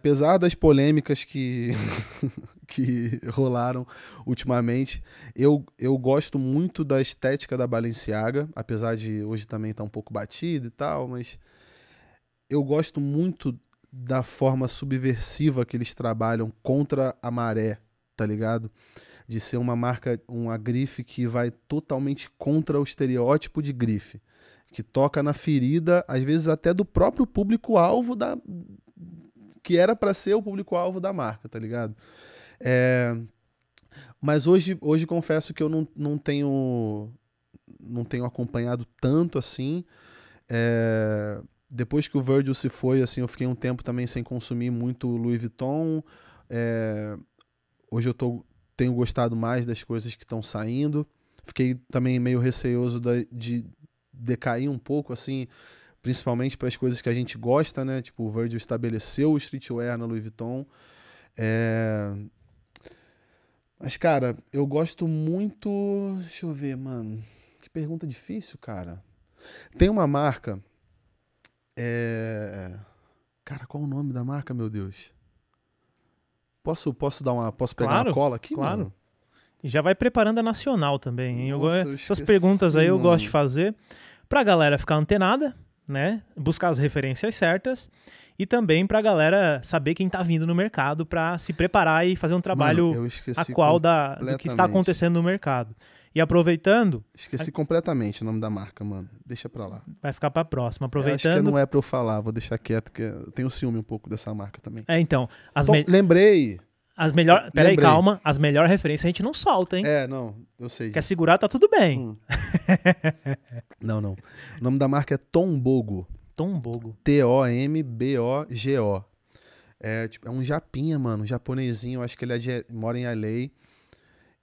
Apesar das polêmicas que, que rolaram ultimamente, eu, eu gosto muito da estética da Balenciaga, apesar de hoje também estar tá um pouco batida e tal, mas eu gosto muito da forma subversiva que eles trabalham contra a maré, tá ligado? De ser uma marca, uma grife que vai totalmente contra o estereótipo de grife que toca na ferida, às vezes até do próprio público-alvo da, que era para ser o público-alvo da marca, tá ligado? É, mas hoje, hoje confesso que eu não, não tenho não tenho acompanhado tanto assim. É, depois que o Virgil se foi, assim, eu fiquei um tempo também sem consumir muito Louis Vuitton. É, hoje eu tô, tenho gostado mais das coisas que estão saindo. Fiquei também meio receoso da, de decair um pouco, assim, principalmente para as coisas que a gente gosta, né? Tipo, o Virgil estabeleceu o streetwear na Louis Vuitton. É... Mas, cara, eu gosto muito. Deixa eu ver, mano. Que pergunta difícil, cara. Tem uma marca. É... Cara, qual o nome da marca, meu Deus? Posso, posso dar uma, posso pegar claro, uma cola aqui? Claro. Mano? E já vai preparando a nacional também. Nossa, eu, eu essas perguntas aí eu gosto de fazer para a galera ficar antenada, né? Buscar as referências certas e também para a galera saber quem está vindo no mercado para se preparar e fazer um trabalho a qual da, do que está acontecendo no mercado. E aproveitando. Esqueci a... completamente o nome da marca, mano. Deixa pra lá. Vai ficar pra próxima. Aproveitando. Eu acho que é, não é pra eu falar, vou deixar quieto, que eu tenho ciúme um pouco dessa marca também. É, então. As Bom, me... Lembrei! As melhor... Peraí, calma. As melhores referências a gente não solta, hein? É, não, eu sei. Quer segurar, tá tudo bem. Hum. não, não. O nome da marca é Tombogo. Tombogo. T-O-M-B-O-G-O. É, tipo, é um japinha, mano, um japonesinho. acho que ele é de, mora em LA.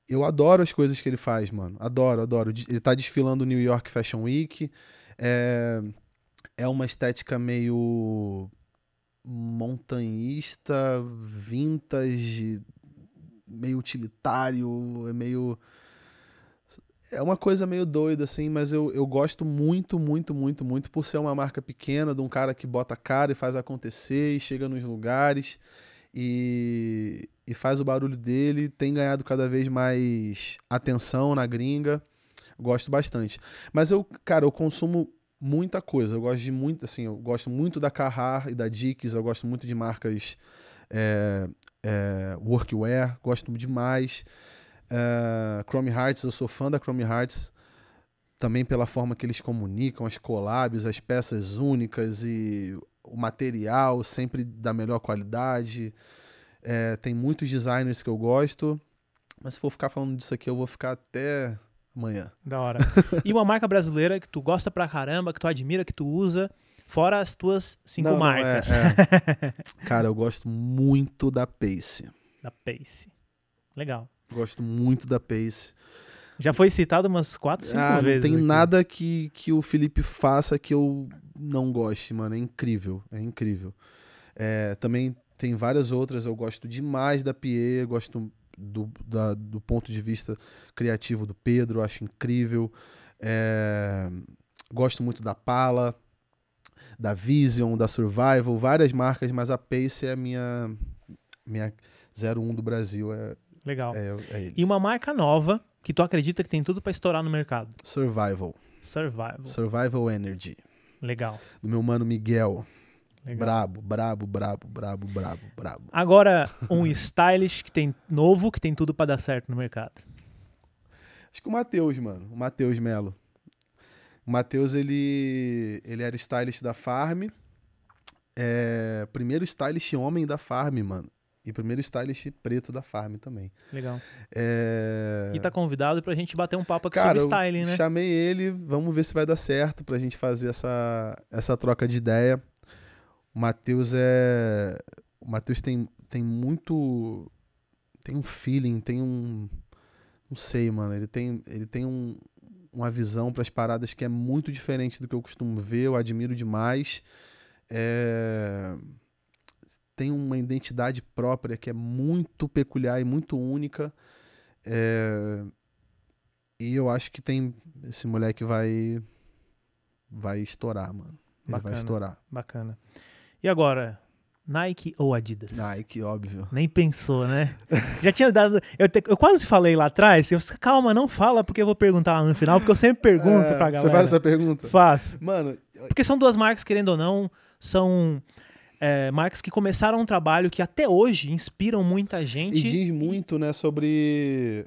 Eu adoro as coisas que ele faz, mano. Adoro, adoro. Ele tá desfilando New York Fashion Week. É, é uma estética meio montanhista, vintage, meio utilitário, é meio. É uma coisa meio doida, assim, mas eu, eu gosto muito, muito, muito, muito por ser uma marca pequena, de um cara que bota a cara e faz acontecer e chega nos lugares e, e faz o barulho dele. Tem ganhado cada vez mais atenção na gringa. Gosto bastante. Mas eu, cara, eu consumo muita coisa. Eu gosto de muito, assim, eu gosto muito da Carrar e da Dix, eu gosto muito de marcas é, é, workwear, gosto demais. É, Chrome Hearts, eu sou fã da Chrome Hearts também pela forma que eles comunicam, as collabs, as peças únicas e o material sempre da melhor qualidade. É, tem muitos designers que eu gosto, mas se for ficar falando disso aqui, eu vou ficar até manhã. Da hora. e uma marca brasileira que tu gosta pra caramba, que tu admira, que tu usa, fora as tuas cinco não, marcas. Não, é, é. Cara, eu gosto muito da Pace. Da Pace. Legal. Gosto muito da Pace. Já foi citado umas quatro, cinco ah, vezes. Não tem aqui. nada que, que o Felipe faça que eu não goste, mano. É incrível. É incrível. É, também tem várias outras. Eu gosto demais da Pie, gosto do, da, do ponto de vista criativo do Pedro, acho incrível. É, gosto muito da Pala, da Vision, da Survival, várias marcas, mas a Pace é a minha, minha 01 do Brasil. É, Legal. É, é e uma marca nova que tu acredita que tem tudo para estourar no mercado? Survival. Survival. Survival Energy. Legal. Do meu mano Miguel. Legal. Brabo, brabo, brabo, brabo, brabo, brabo. Agora, um stylish que tem novo, que tem tudo para dar certo no mercado. Acho que o Matheus, mano. O Matheus Melo. O Matheus, ele, ele era stylist da Farm. É, primeiro stylist homem da Farm, mano. E primeiro stylist preto da Farm também. Legal. É... E tá convidado pra gente bater um papo aqui Cara, sobre styling, né? Chamei ele, vamos ver se vai dar certo pra gente fazer essa, essa troca de ideia. O Matheus é. O Matheus tem, tem muito. Tem um feeling, tem um. Não sei, mano. Ele tem, ele tem um, uma visão para as paradas que é muito diferente do que eu costumo ver. Eu admiro demais. É tem uma identidade própria que é muito peculiar e muito única. É... E eu acho que tem esse moleque vai vai estourar, mano. Ele bacana, vai estourar. Bacana. E agora? Nike ou Adidas? Nike, óbvio. Nem pensou, né? Já tinha dado. Eu, te, eu quase falei lá atrás. Eu disse, calma, não fala, porque eu vou perguntar lá no final, porque eu sempre pergunto é, pra galera. Você faz essa pergunta? Faço. Mano. Porque são duas marcas, querendo ou não, são é, marcas que começaram um trabalho que até hoje inspiram muita gente. E diz muito, né, sobre.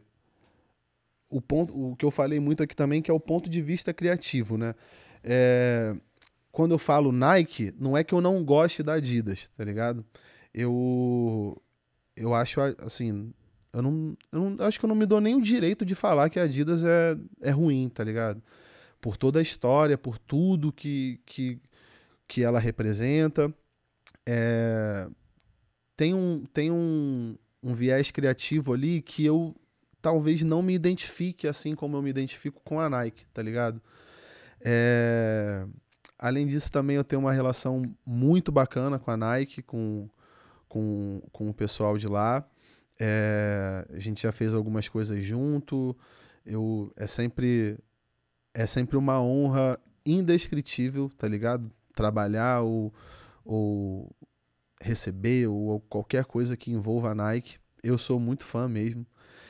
O, ponto, o que eu falei muito aqui também, que é o ponto de vista criativo, né? É, quando eu falo Nike, não é que eu não goste da Adidas, tá ligado? Eu eu acho assim, eu não, eu não acho que eu não me dou nem o direito de falar que a Adidas é, é ruim, tá ligado? Por toda a história, por tudo que que, que ela representa, é, tem um tem um, um viés criativo ali que eu talvez não me identifique assim como eu me identifico com a Nike, tá ligado? É, Além disso, também eu tenho uma relação muito bacana com a Nike, com, com, com o pessoal de lá. É, a gente já fez algumas coisas junto. Eu, é, sempre, é sempre uma honra indescritível, tá ligado? Trabalhar ou, ou receber ou qualquer coisa que envolva a Nike. Eu sou muito fã mesmo.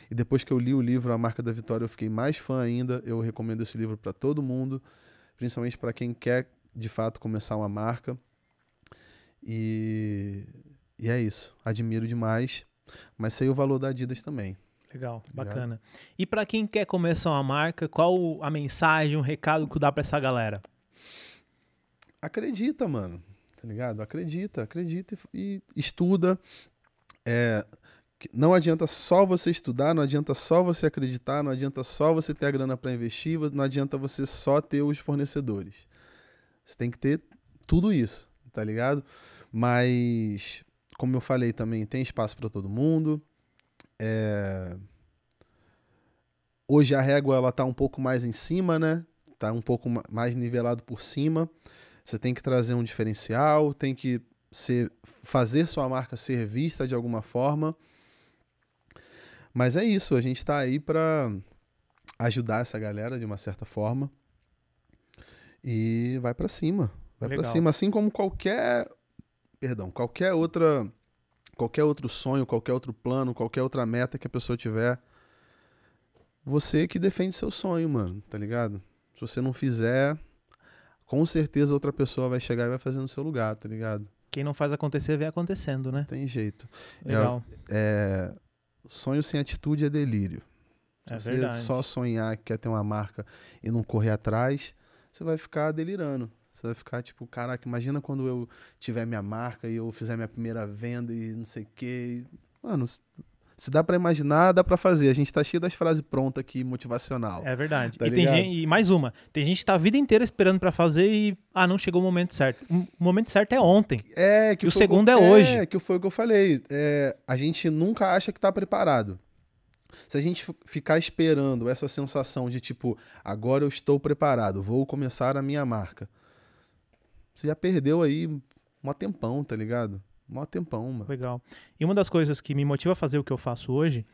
E depois que eu li o livro A Marca da Vitória, eu fiquei mais fã ainda. Eu recomendo esse livro para todo mundo, principalmente para quem quer de fato começar uma marca. E, e é isso. Admiro demais, mas sei o valor da Adidas também. Legal, tá bacana. E para quem quer começar uma marca, qual a mensagem, um recado que dá para essa galera? Acredita, mano. Tá ligado? Acredita, acredita e, e estuda. É, não adianta só você estudar, não adianta só você acreditar, não adianta só você ter a grana para investir, não adianta você só ter os fornecedores. Você tem que ter tudo isso, tá ligado? Mas, como eu falei também, tem espaço para todo mundo. É... Hoje a régua ela tá um pouco mais em cima, né? Tá um pouco mais nivelado por cima. Você tem que trazer um diferencial, tem que ser, fazer sua marca ser vista de alguma forma. Mas é isso, a gente está aí para ajudar essa galera de uma certa forma e vai para cima. Vai para cima, assim como qualquer, perdão, qualquer outra qualquer outro sonho, qualquer outro plano, qualquer outra meta que a pessoa tiver. Você que defende seu sonho, mano, tá ligado? Se você não fizer, com certeza outra pessoa vai chegar e vai fazer no seu lugar, tá ligado? Quem não faz acontecer vem acontecendo, né? Tem jeito. É, Legal. É, é, sonho sem atitude é delírio. É Se é você verdade. só sonhar que quer ter uma marca e não correr atrás, você vai ficar delirando. Você vai ficar tipo, caraca, imagina quando eu tiver minha marca e eu fizer minha primeira venda e não sei o quê. Mano, se dá para imaginar, dá para fazer. A gente tá cheio das frases prontas aqui, motivacional. É verdade. Tá e, gente, e, mais uma, tem gente que tá a vida inteira esperando para fazer e, ah, não chegou o momento certo. O momento certo é ontem. É, que o segundo é, é hoje. É, que foi o que eu falei. É, a gente nunca acha que tá preparado. Se a gente ficar esperando essa sensação de tipo, agora eu estou preparado, vou começar a minha marca, você já perdeu aí um tempão, tá ligado? um tempão, mano. Legal. E uma das coisas que me motiva a fazer o que eu faço hoje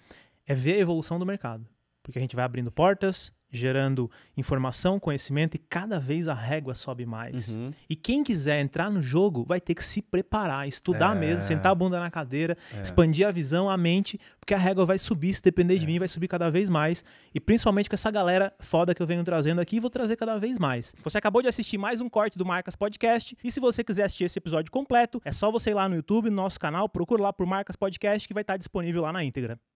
é ver a evolução do mercado. Porque a gente vai abrindo portas, gerando informação, conhecimento e cada vez a régua sobe mais. Uhum. E quem quiser entrar no jogo vai ter que se preparar, estudar é. mesmo, sentar a bunda na cadeira, é. expandir a visão, a mente, porque a régua vai subir, se depender de é. mim, vai subir cada vez mais. E principalmente com essa galera foda que eu venho trazendo aqui, vou trazer cada vez mais. Você acabou de assistir mais um corte do Marcas Podcast. E se você quiser assistir esse episódio completo, é só você ir lá no YouTube, no nosso canal, procura lá por Marcas Podcast que vai estar disponível lá na íntegra.